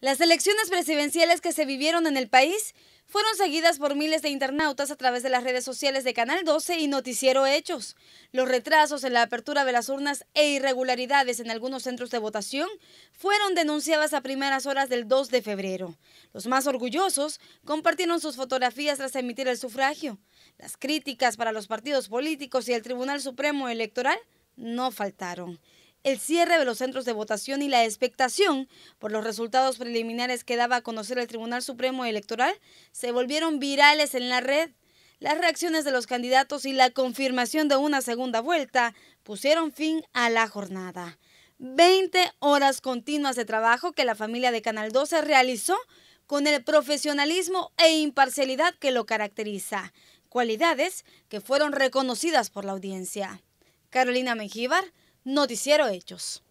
Las elecciones presidenciales que se vivieron en el país fueron seguidas por miles de internautas a través de las redes sociales de Canal 12 y Noticiero Hechos. Los retrasos en la apertura de las urnas e irregularidades en algunos centros de votación fueron denunciadas a primeras horas del 2 de febrero. Los más orgullosos compartieron sus fotografías tras emitir el sufragio. Las críticas para los partidos políticos y el Tribunal Supremo Electoral no faltaron el cierre de los centros de votación y la expectación por los resultados preliminares que daba a conocer el Tribunal Supremo Electoral se volvieron virales en la red. Las reacciones de los candidatos y la confirmación de una segunda vuelta pusieron fin a la jornada. 20 horas continuas de trabajo que la familia de Canal 12 realizó con el profesionalismo e imparcialidad que lo caracteriza, cualidades que fueron reconocidas por la audiencia. Carolina Mengíbar Noticiero Hechos.